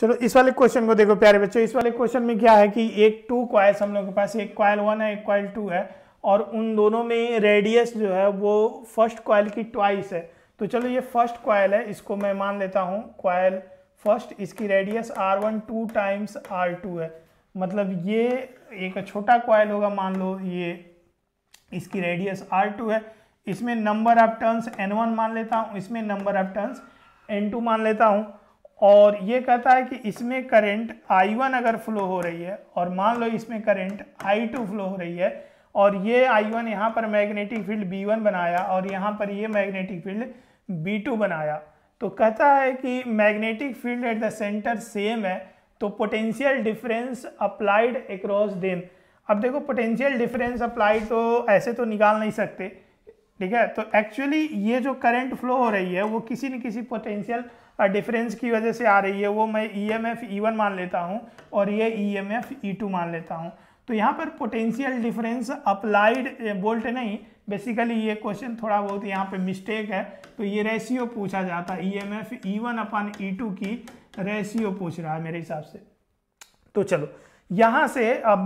चलो इस वाले क्वेश्चन को देखो प्यारे बच्चों इस वाले क्वेश्चन में क्या है कि एक टू क्वाइल्स हम लोग के पास एक क्वाइल वन है एक क्वाइल टू है और उन दोनों में रेडियस जो है वो फर्स्ट क्वाइल की ट्वाइस है तो चलो ये फर्स्ट क्वाइल है इसको मैं मान लेता हूँ क्वाइल फर्स्ट इसकी radius R one two times R two है मतलब ये एक छोटा क्वाइल होगा मान लो ये इसकी रेडियस आर टू है इसमें number of turns N one मान लेता हूँ इसमें number of turns N two मान लेता हूँ और ये कहता है कि इसमें करंट I1 अगर फ्लो हो रही है और मान लो इसमें करंट I2 फ्लो हो रही है और ये I1 वन यहाँ पर मैग्नेटिक फील्ड B1 बनाया और यहाँ पर ये मैग्नेटिक फील्ड B2 बनाया तो कहता है कि magnetic field at the centre same है तो potential difference applied across them अब देखो पोटेंशियल डिफरेंस अप्लाई तो ऐसे तो निकाल नहीं सकते ठीक है तो एक्चुअली ये जो करंट फ्लो हो रही है वो किसी न किसी पोटेंशियल डिफरेंस की वजह से आ रही है वो मैं E M F E one मान लेता हूँ और ये E M F E two मान लेता हूँ तो यहाँ पर पोटेंशियल डिफरेंस अप्लाइड बोल्ट नहीं बेसिकली ये क्वेश्चन थोड़ा बहुत यहाँ पे मिस्टेक है तो ये रेशियो पूछा जाता है E M F E one upon E two की रेशियो पूछ रहा है मेरे हिसाब से तो चलो यहाँ से अब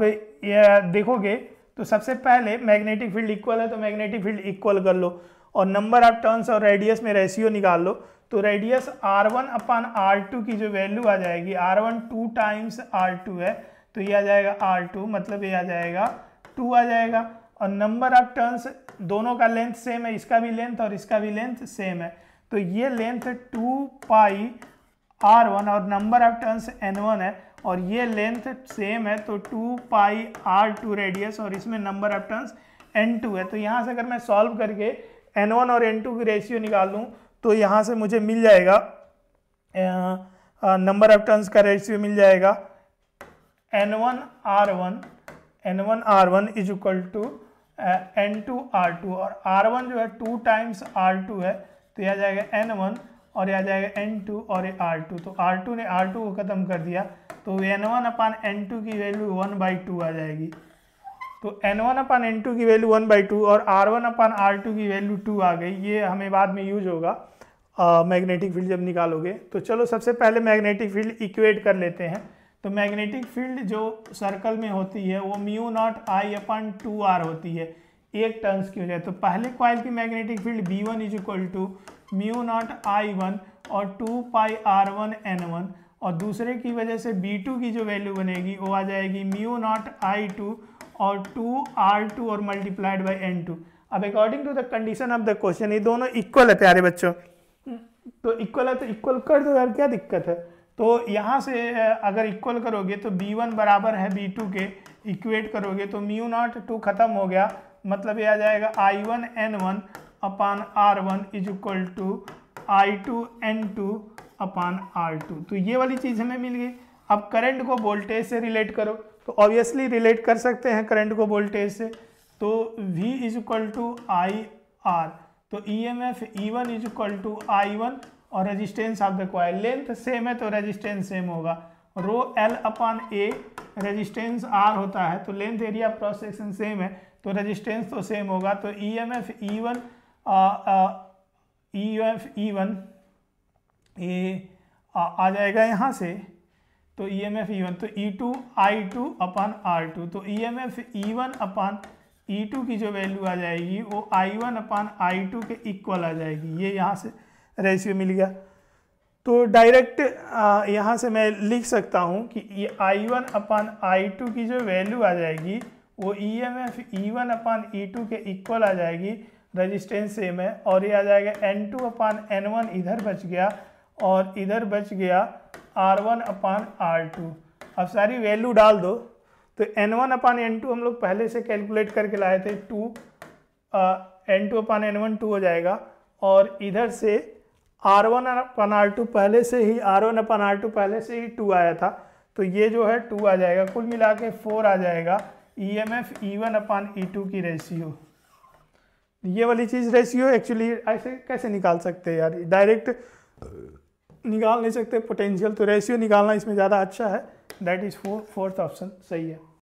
देखोगे तो सबसे पहले मैग्नेटिक फील्ड इक्वल है तो मैग्नेटिक फील्ड इक्वल कर लो और नंबर ऑफ टर्न्स और रेडियस में रेशियो निकाल लो तो radius R one upon R two की जो वैल्यू आ जाएगी R one two times R two है तो ये आ जाएगा आर टू मतलब ये आ जाएगा टू आ जाएगा और नंबर ऑफ टर्न्स दोनों का लेंथ सेम है इसका भी लेंथ और इसका भी लेंथ सेम है तो ये length two pi R one और number of turns N one है और ये लेंथ सेम है तो two pi R two radius और इसमें number of turns N two है तो यहाँ से अगर मैं सॉल्व करके एन वन और एन टू की रेशियो निकाल लूँ तो यहाँ से मुझे मिल जाएगा नंबर ऑफ टर्न्स का रेशियो मिल जाएगा N one R one N one R one is equal to N two R two और आर वन जो है टू टाइम्स आर टू है तो यह जाएगा एन वन और ये आ जाएगा एन टू और ये आर टू तो आर टू ने आर टू को ख़त्म कर दिया तो N one upon N two की वैल्यू वन बाई टू आ जाएगी तो N one upon N two की वैल्यू वन बाई टू और R one upon R two की वैल्यू टू आ गई ये हमें बाद में यूज होगा मैग्नेटिक फील्ड जब निकालोगे तो चलो सबसे पहले मैग्नेटिक फील्ड इक्वेट कर लेते हैं तो मैग्नेटिक फील्ड जो सर्कल में होती है वो mu naught I upon two R होती है एक टर्न्स की हो जाए तो पहले क्वाइल की magnetic field B one is equal to mu naught I one और two pi R one N one और दूसरे की वजह से बी टू की जो वैल्यू बनेगी वो आ जाएगी म्यू नॉट आई टू और टू आर टू और मल्टीप्लाइड बाई एन टू अब according to the condition of the question ये दोनों इक्वल है प्यारे बच्चों हम्म, तो इक्वल है तो इक्वल कर दो यार क्या दिक्कत है तो यहाँ से अगर इक्वल करोगे तो बी वन बराबर है बी टू के इक्वेट करोगे तो म्यू नॉट टू खत्म हो गया मतलब ये आ जाएगा I one N one upon R one is equal to I two N two upon R two तो ये वाली चीज़ हमें मिल गई अब करंट को वोल्टेज से रिलेट करो तो ऑब्वियसली रिलेट कर सकते हैं करंट को वोल्टेज से तो V is equal to I R तो E M F E one is equal to I one और resistance of the coil length same है तो रेजिस्टेंस सेम होगा rho L upon A resistance R होता है तो length area cross section same है तो रेजिस्टेंस तो सेम होगा तो E M F E one E F E one ये आ जाएगा यहाँ से तो E M F E one तो E two I two upon R two तो E M F E one upon E two की जो वैल्यू आ जाएगी वो I one upon I two के इक्वल आ जाएगी ये यहाँ से रेशियो मिल गया तो डायरेक्ट यहाँ से मैं लिख सकता हूँ कि ये आई वन अपान आई टू की जो वैल्यू आ जाएगी वो E M F E one upon E two के इक्वल आ जाएगी रजिस्टेंस सेम है और ये आ जाएगा N two upon N one इधर बच गया और इधर बच गया R one upon R two अब सारी वैल्यू डाल दो तो N one upon N two हम लोग पहले से कैलकुलेट करके लाए थे two N two upon N one two हो जाएगा और इधर से R one upon R two पहले से ही R one upon R two पहले से ही टू आया था तो ये जो है टू आ जाएगा कुल मिला के फोर आ जाएगा E M F E one upon E two की रेशियो ये वाली चीज़ रेशियो एक्चुअली ऐसे कैसे निकाल सकते हैं यार डायरेक्ट निकाल नहीं सकते पोटेंशियल तो रेशियो निकालना इसमें ज़्यादा अच्छा है that is four fourth option सही है